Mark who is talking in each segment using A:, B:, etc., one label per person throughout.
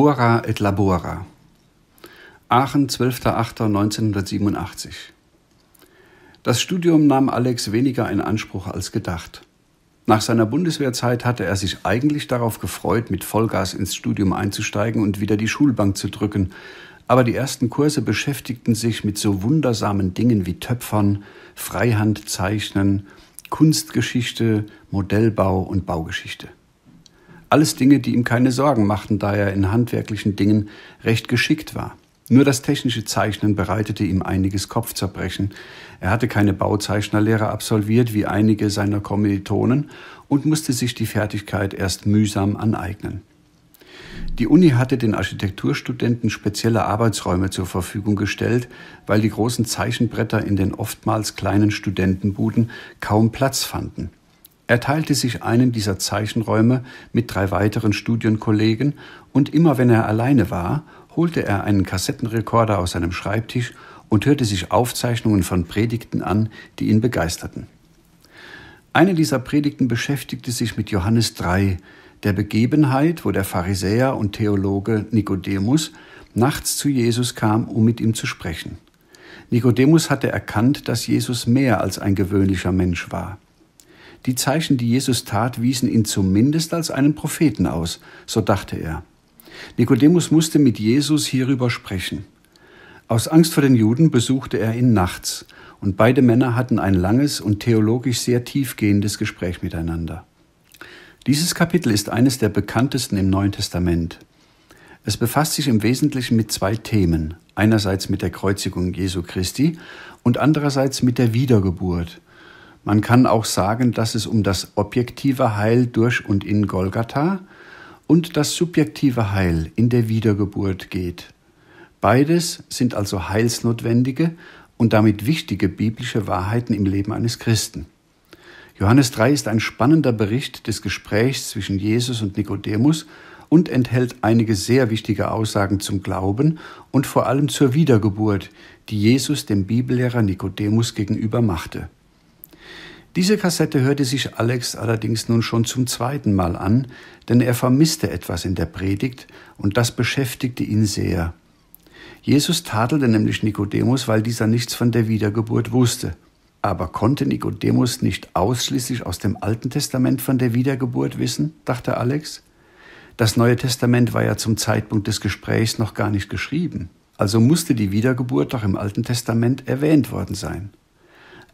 A: Ora et Labora. Aachen, 12.08.1987. Das Studium nahm Alex weniger in Anspruch als gedacht. Nach seiner Bundeswehrzeit hatte er sich eigentlich darauf gefreut, mit Vollgas ins Studium einzusteigen und wieder die Schulbank zu drücken. Aber die ersten Kurse beschäftigten sich mit so wundersamen Dingen wie Töpfern, Freihandzeichnen, Kunstgeschichte, Modellbau und Baugeschichte. Alles Dinge, die ihm keine Sorgen machten, da er in handwerklichen Dingen recht geschickt war. Nur das technische Zeichnen bereitete ihm einiges Kopfzerbrechen. Er hatte keine Bauzeichnerlehre absolviert wie einige seiner Kommilitonen und musste sich die Fertigkeit erst mühsam aneignen. Die Uni hatte den Architekturstudenten spezielle Arbeitsräume zur Verfügung gestellt, weil die großen Zeichenbretter in den oftmals kleinen Studentenbuden kaum Platz fanden. Er teilte sich einen dieser Zeichenräume mit drei weiteren Studienkollegen und immer wenn er alleine war, holte er einen Kassettenrekorder aus seinem Schreibtisch und hörte sich Aufzeichnungen von Predigten an, die ihn begeisterten. Eine dieser Predigten beschäftigte sich mit Johannes 3, der Begebenheit, wo der Pharisäer und Theologe Nikodemus nachts zu Jesus kam, um mit ihm zu sprechen. Nikodemus hatte erkannt, dass Jesus mehr als ein gewöhnlicher Mensch war. Die Zeichen, die Jesus tat, wiesen ihn zumindest als einen Propheten aus, so dachte er. Nikodemus musste mit Jesus hierüber sprechen. Aus Angst vor den Juden besuchte er ihn nachts, und beide Männer hatten ein langes und theologisch sehr tiefgehendes Gespräch miteinander. Dieses Kapitel ist eines der bekanntesten im Neuen Testament. Es befasst sich im Wesentlichen mit zwei Themen, einerseits mit der Kreuzigung Jesu Christi und andererseits mit der Wiedergeburt, man kann auch sagen, dass es um das objektive Heil durch und in Golgatha und das subjektive Heil in der Wiedergeburt geht. Beides sind also heilsnotwendige und damit wichtige biblische Wahrheiten im Leben eines Christen. Johannes 3 ist ein spannender Bericht des Gesprächs zwischen Jesus und Nikodemus und enthält einige sehr wichtige Aussagen zum Glauben und vor allem zur Wiedergeburt, die Jesus dem Bibellehrer Nikodemus gegenüber machte. Diese Kassette hörte sich Alex allerdings nun schon zum zweiten Mal an, denn er vermisste etwas in der Predigt und das beschäftigte ihn sehr. Jesus tadelte nämlich Nikodemus, weil dieser nichts von der Wiedergeburt wusste. Aber konnte Nikodemus nicht ausschließlich aus dem Alten Testament von der Wiedergeburt wissen? dachte Alex. Das Neue Testament war ja zum Zeitpunkt des Gesprächs noch gar nicht geschrieben, also musste die Wiedergeburt doch im Alten Testament erwähnt worden sein.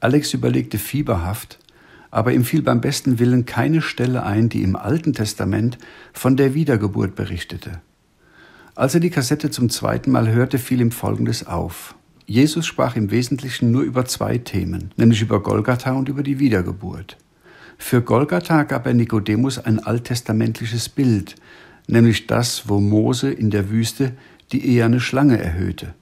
A: Alex überlegte fieberhaft, aber ihm fiel beim besten Willen keine Stelle ein, die im Alten Testament von der Wiedergeburt berichtete. Als er die Kassette zum zweiten Mal hörte, fiel ihm Folgendes auf. Jesus sprach im Wesentlichen nur über zwei Themen, nämlich über Golgatha und über die Wiedergeburt. Für Golgatha gab er Nikodemus ein alttestamentliches Bild, nämlich das, wo Mose in der Wüste die eherne Schlange erhöhte.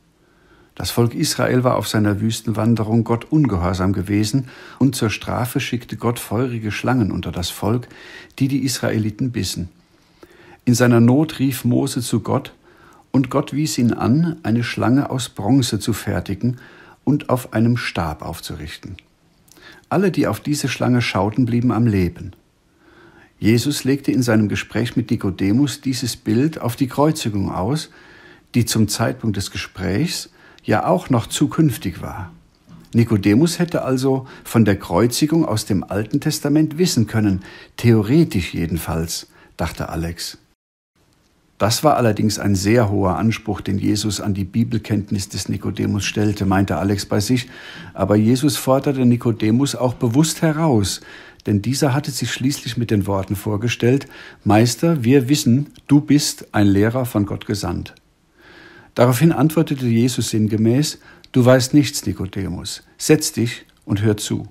A: Das Volk Israel war auf seiner Wüstenwanderung Gott ungehorsam gewesen, und zur Strafe schickte Gott feurige Schlangen unter das Volk, die die Israeliten bissen. In seiner Not rief Mose zu Gott, und Gott wies ihn an, eine Schlange aus Bronze zu fertigen und auf einem Stab aufzurichten. Alle, die auf diese Schlange schauten, blieben am Leben. Jesus legte in seinem Gespräch mit Nikodemus dieses Bild auf die Kreuzigung aus, die zum Zeitpunkt des Gesprächs ja auch noch zukünftig war. Nikodemus hätte also von der Kreuzigung aus dem Alten Testament wissen können, theoretisch jedenfalls, dachte Alex. Das war allerdings ein sehr hoher Anspruch, den Jesus an die Bibelkenntnis des Nikodemus stellte, meinte Alex bei sich, aber Jesus forderte Nikodemus auch bewusst heraus, denn dieser hatte sich schließlich mit den Worten vorgestellt Meister, wir wissen, du bist ein Lehrer von Gott gesandt. Daraufhin antwortete Jesus sinngemäß, Du weißt nichts, Nikodemus, setz dich und hör zu.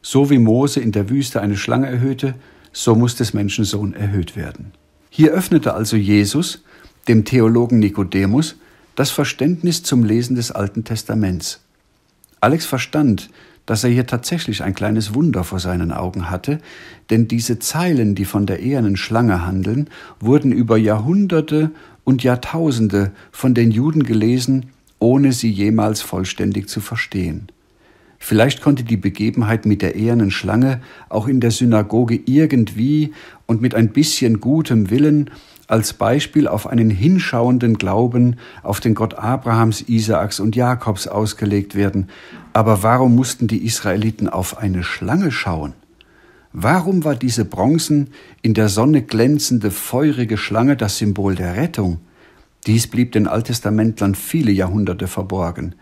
A: So wie Mose in der Wüste eine Schlange erhöhte, so muss des Menschensohn erhöht werden. Hier öffnete also Jesus, dem Theologen Nikodemus, das Verständnis zum Lesen des Alten Testaments. Alex verstand, dass er hier tatsächlich ein kleines Wunder vor seinen Augen hatte, denn diese Zeilen, die von der ehernen Schlange handeln, wurden über Jahrhunderte und Jahrtausende von den Juden gelesen, ohne sie jemals vollständig zu verstehen. Vielleicht konnte die Begebenheit mit der ehernen Schlange auch in der Synagoge irgendwie und mit ein bisschen gutem Willen als Beispiel auf einen hinschauenden Glauben auf den Gott Abrahams, Isaaks und Jakobs ausgelegt werden. Aber warum mussten die Israeliten auf eine Schlange schauen? Warum war diese bronzen, in der Sonne glänzende, feurige Schlange das Symbol der Rettung? Dies blieb den Alttestamentlern viele Jahrhunderte verborgen.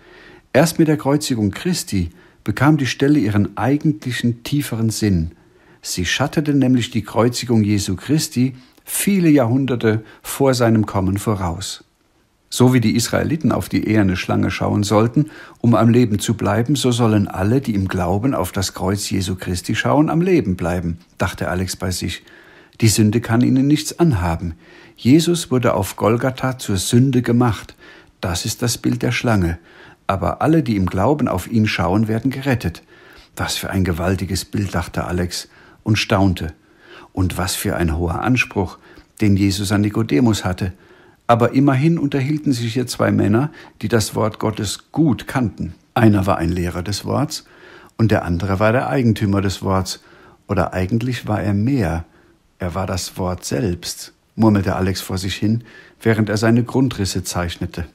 A: Erst mit der Kreuzigung Christi bekam die Stelle ihren eigentlichen tieferen Sinn. Sie schattete nämlich die Kreuzigung Jesu Christi viele Jahrhunderte vor seinem Kommen voraus. So wie die Israeliten auf die eherne Schlange schauen sollten, um am Leben zu bleiben, so sollen alle, die im Glauben auf das Kreuz Jesu Christi schauen, am Leben bleiben, dachte Alex bei sich. Die Sünde kann ihnen nichts anhaben. Jesus wurde auf Golgatha zur Sünde gemacht. Das ist das Bild der Schlange. Aber alle, die im Glauben auf ihn schauen, werden gerettet. Was für ein gewaltiges Bild, dachte Alex und staunte. Und was für ein hoher Anspruch, den Jesus an Nikodemus hatte. Aber immerhin unterhielten sich hier zwei Männer, die das Wort Gottes gut kannten. Einer war ein Lehrer des Worts und der andere war der Eigentümer des Worts. Oder eigentlich war er mehr. Er war das Wort selbst, murmelte Alex vor sich hin, während er seine Grundrisse zeichnete.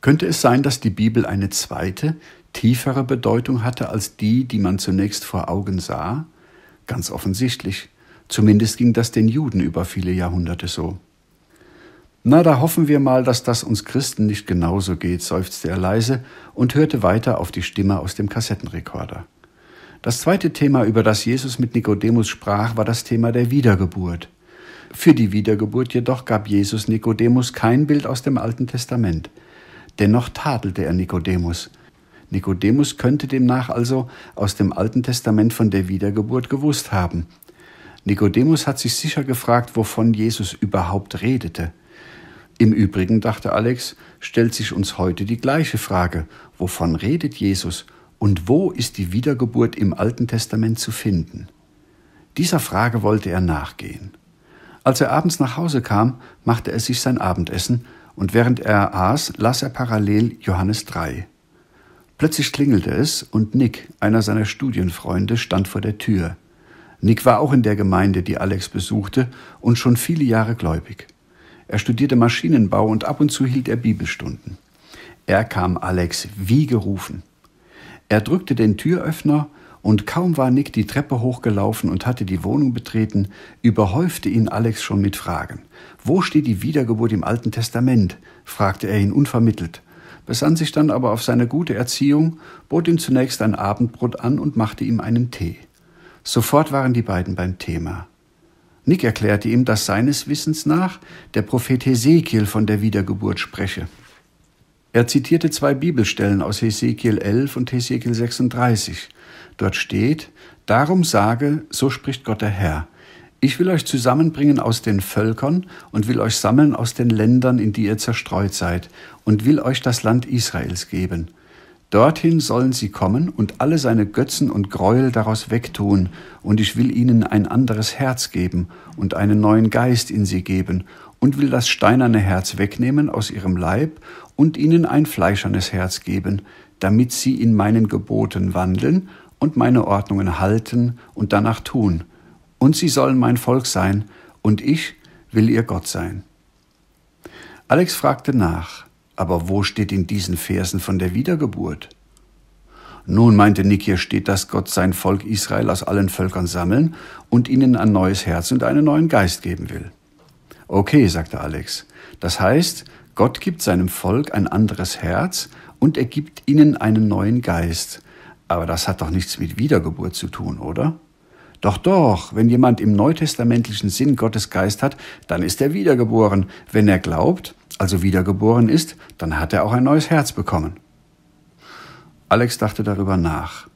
A: Könnte es sein, dass die Bibel eine zweite, tiefere Bedeutung hatte als die, die man zunächst vor Augen sah? Ganz offensichtlich. Zumindest ging das den Juden über viele Jahrhunderte so. Na, da hoffen wir mal, dass das uns Christen nicht genauso geht, seufzte er leise und hörte weiter auf die Stimme aus dem Kassettenrekorder. Das zweite Thema, über das Jesus mit Nikodemus sprach, war das Thema der Wiedergeburt. Für die Wiedergeburt jedoch gab Jesus Nikodemus kein Bild aus dem Alten Testament. Dennoch tadelte er Nikodemus. Nikodemus könnte demnach also aus dem Alten Testament von der Wiedergeburt gewusst haben. Nikodemus hat sich sicher gefragt, wovon Jesus überhaupt redete. Im Übrigen, dachte Alex, stellt sich uns heute die gleiche Frage, wovon redet Jesus und wo ist die Wiedergeburt im Alten Testament zu finden? Dieser Frage wollte er nachgehen. Als er abends nach Hause kam, machte er sich sein Abendessen, und während er aß, las er parallel Johannes 3. Plötzlich klingelte es, und Nick, einer seiner Studienfreunde, stand vor der Tür. Nick war auch in der Gemeinde, die Alex besuchte, und schon viele Jahre gläubig. Er studierte Maschinenbau und ab und zu hielt er Bibelstunden. Er kam Alex wie gerufen. Er drückte den Türöffner und kaum war Nick die Treppe hochgelaufen und hatte die Wohnung betreten, überhäufte ihn Alex schon mit Fragen. Wo steht die Wiedergeburt im Alten Testament? fragte er ihn unvermittelt, besann sich dann aber auf seine gute Erziehung, bot ihm zunächst ein Abendbrot an und machte ihm einen Tee. Sofort waren die beiden beim Thema. Nick erklärte ihm, dass seines Wissens nach der Prophet Hesekiel von der Wiedergeburt spreche. Er zitierte zwei Bibelstellen aus Hesekiel 11 und Hesekiel 36. Dort steht, Darum sage, so spricht Gott der Herr, ich will euch zusammenbringen aus den Völkern und will euch sammeln aus den Ländern, in die ihr zerstreut seid, und will euch das Land Israels geben. Dorthin sollen sie kommen und alle seine Götzen und Gräuel daraus wegtun, und ich will ihnen ein anderes Herz geben und einen neuen Geist in sie geben, und will das steinerne Herz wegnehmen aus ihrem Leib und ihnen ein fleischernes Herz geben, damit sie in meinen Geboten wandeln und meine Ordnungen halten und danach tun. Und sie sollen mein Volk sein, und ich will ihr Gott sein. Alex fragte nach, aber wo steht in diesen Versen von der Wiedergeburt? Nun meinte Nick, hier steht, dass Gott sein Volk Israel aus allen Völkern sammeln und ihnen ein neues Herz und einen neuen Geist geben will. Okay, sagte Alex. Das heißt, Gott gibt seinem Volk ein anderes Herz und er gibt ihnen einen neuen Geist. Aber das hat doch nichts mit Wiedergeburt zu tun, oder? Doch, doch, wenn jemand im neutestamentlichen Sinn Gottes Geist hat, dann ist er wiedergeboren, wenn er glaubt also wiedergeboren ist, dann hat er auch ein neues Herz bekommen. Alex dachte darüber nach.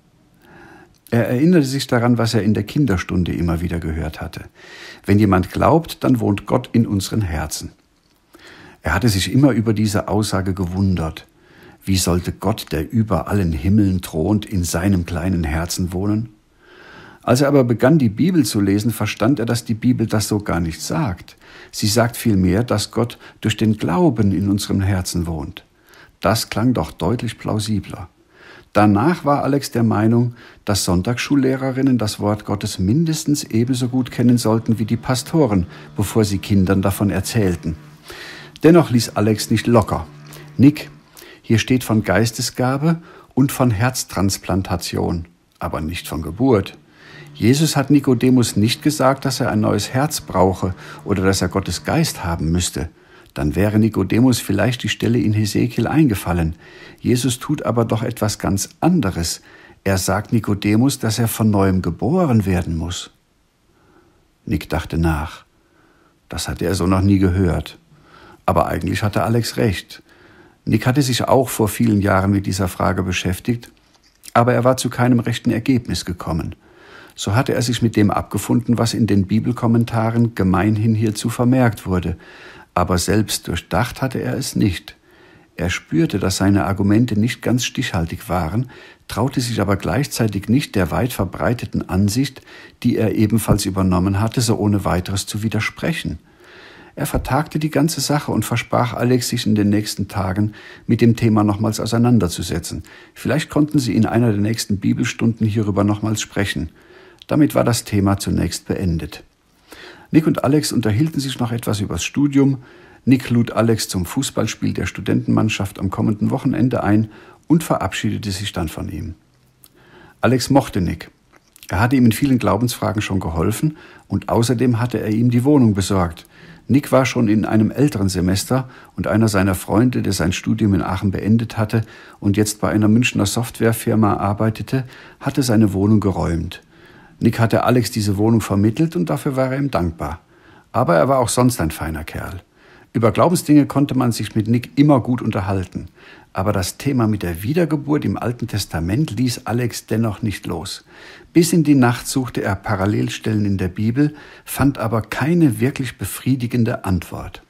A: Er erinnerte sich daran, was er in der Kinderstunde immer wieder gehört hatte. Wenn jemand glaubt, dann wohnt Gott in unseren Herzen. Er hatte sich immer über diese Aussage gewundert. Wie sollte Gott, der über allen Himmeln thront, in seinem kleinen Herzen wohnen? Als er aber begann, die Bibel zu lesen, verstand er, dass die Bibel das so gar nicht sagt. Sie sagt vielmehr, dass Gott durch den Glauben in unserem Herzen wohnt. Das klang doch deutlich plausibler. Danach war Alex der Meinung, dass Sonntagsschullehrerinnen das Wort Gottes mindestens ebenso gut kennen sollten wie die Pastoren, bevor sie Kindern davon erzählten. Dennoch ließ Alex nicht locker. Nick, hier steht von Geistesgabe und von Herztransplantation, aber nicht von Geburt. Jesus hat Nikodemus nicht gesagt, dass er ein neues Herz brauche oder dass er Gottes Geist haben müsste. Dann wäre Nikodemus vielleicht die Stelle in Hesekiel eingefallen. Jesus tut aber doch etwas ganz anderes. Er sagt Nikodemus, dass er von neuem geboren werden muss. Nick dachte nach. Das hatte er so noch nie gehört. Aber eigentlich hatte Alex recht. Nick hatte sich auch vor vielen Jahren mit dieser Frage beschäftigt, aber er war zu keinem rechten Ergebnis gekommen so hatte er sich mit dem abgefunden, was in den Bibelkommentaren gemeinhin hierzu vermerkt wurde, aber selbst durchdacht hatte er es nicht. Er spürte, dass seine Argumente nicht ganz stichhaltig waren, traute sich aber gleichzeitig nicht der weit verbreiteten Ansicht, die er ebenfalls übernommen hatte, so ohne weiteres zu widersprechen. Er vertagte die ganze Sache und versprach Alex, sich in den nächsten Tagen mit dem Thema nochmals auseinanderzusetzen. Vielleicht konnten sie in einer der nächsten Bibelstunden hierüber nochmals sprechen. Damit war das Thema zunächst beendet. Nick und Alex unterhielten sich noch etwas übers Studium. Nick lud Alex zum Fußballspiel der Studentenmannschaft am kommenden Wochenende ein und verabschiedete sich dann von ihm. Alex mochte Nick. Er hatte ihm in vielen Glaubensfragen schon geholfen und außerdem hatte er ihm die Wohnung besorgt. Nick war schon in einem älteren Semester und einer seiner Freunde, der sein Studium in Aachen beendet hatte und jetzt bei einer Münchner Softwarefirma arbeitete, hatte seine Wohnung geräumt. Nick hatte Alex diese Wohnung vermittelt und dafür war er ihm dankbar. Aber er war auch sonst ein feiner Kerl. Über Glaubensdinge konnte man sich mit Nick immer gut unterhalten. Aber das Thema mit der Wiedergeburt im Alten Testament ließ Alex dennoch nicht los. Bis in die Nacht suchte er Parallelstellen in der Bibel, fand aber keine wirklich befriedigende Antwort.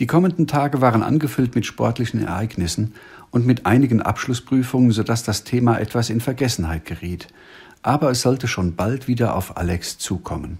A: Die kommenden Tage waren angefüllt mit sportlichen Ereignissen und mit einigen Abschlussprüfungen, sodass das Thema etwas in Vergessenheit geriet aber es sollte schon bald wieder auf Alex zukommen.